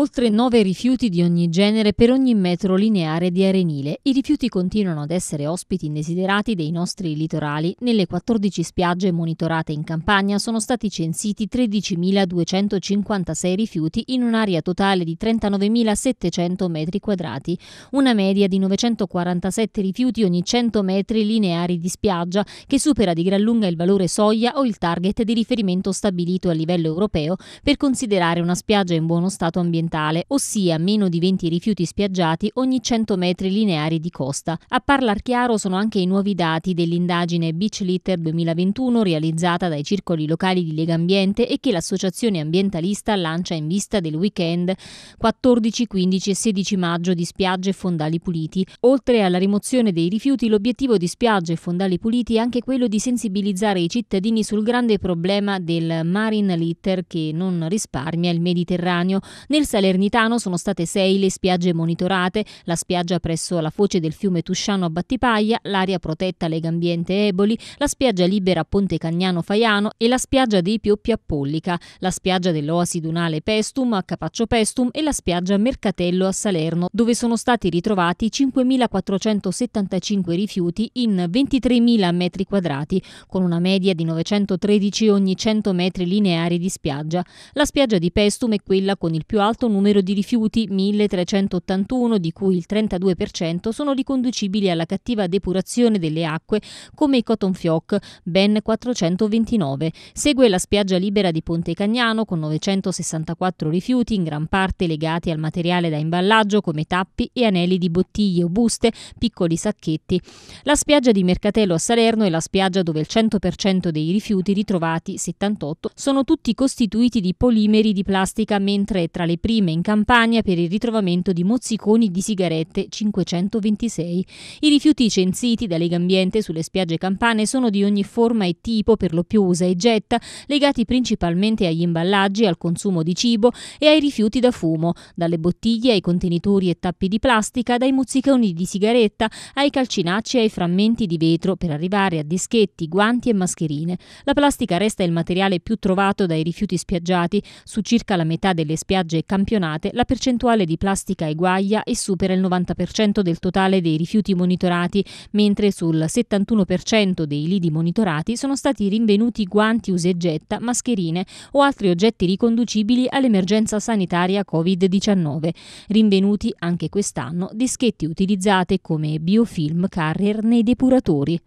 Oltre 9 rifiuti di ogni genere per ogni metro lineare di arenile. I rifiuti continuano ad essere ospiti indesiderati dei nostri litorali. Nelle 14 spiagge monitorate in Campania sono stati censiti 13.256 rifiuti in un'area totale di 39.700 metri quadrati, una media di 947 rifiuti ogni 100 metri lineari di spiaggia, che supera di gran lunga il valore soglia o il target di riferimento stabilito a livello europeo per considerare una spiaggia in buono stato ambientale ambientale, ossia meno di 20 rifiuti spiaggiati ogni 100 metri lineari di costa. A parlar chiaro sono anche i nuovi dati dell'indagine Beach Litter 2021 realizzata dai circoli locali di Lega Ambiente e che l'associazione ambientalista lancia in vista del weekend 14, 15 e 16 maggio di spiagge e fondali puliti. Oltre alla rimozione dei rifiuti, l'obiettivo di spiagge e fondali puliti è anche quello di sensibilizzare i cittadini sul grande problema del marine litter che non risparmia il Mediterraneo. Nel Salernitano sono state sei le spiagge monitorate, la spiaggia presso la foce del fiume Tusciano a Battipaglia, l'area protetta Lega Ambiente Eboli, la spiaggia libera Ponte Cagnano Faiano e la spiaggia dei Pioppi a Pollica, la spiaggia dell'Oasi Dunale Pestum a Capaccio Pestum e la spiaggia Mercatello a Salerno, dove sono stati ritrovati 5.475 rifiuti in 23.000 metri quadrati, con una media di 913 ogni 100 metri lineari di spiaggia. La spiaggia di Pestum è quella con il più alto numero di rifiuti, 1381, di cui il 32% sono riconducibili alla cattiva depurazione delle acque, come i cotton fioc, ben 429. Segue la spiaggia libera di Ponte Cagnano con 964 rifiuti, in gran parte legati al materiale da imballaggio come tappi e anelli di bottiglie o buste, piccoli sacchetti. La spiaggia di Mercatello a Salerno è la spiaggia dove il 100% dei rifiuti ritrovati, 78, sono tutti costituiti di polimeri di plastica, mentre tra le prime stime in Campania per il ritrovamento di mozziconi di sigarette 526. I rifiuti censiti da Lega Ambiente sulle spiagge campane sono di ogni forma e tipo, per lo più usa e getta, legati principalmente agli imballaggi, al consumo di cibo e ai rifiuti da fumo, dalle bottiglie ai contenitori e tappi di plastica, dai mozziconi di sigaretta ai calcinacci e ai frammenti di vetro per arrivare a dischetti, guanti e mascherine. La plastica resta il materiale più trovato dai rifiuti spiaggiati su circa la metà delle spiagge campane campionate la percentuale di plastica è guaia e supera il 90% del totale dei rifiuti monitorati, mentre sul 71% dei lidi monitorati sono stati rinvenuti guanti usi e getta, mascherine o altri oggetti riconducibili all'emergenza sanitaria Covid-19. Rinvenuti anche quest'anno dischetti utilizzate come biofilm carrier nei depuratori.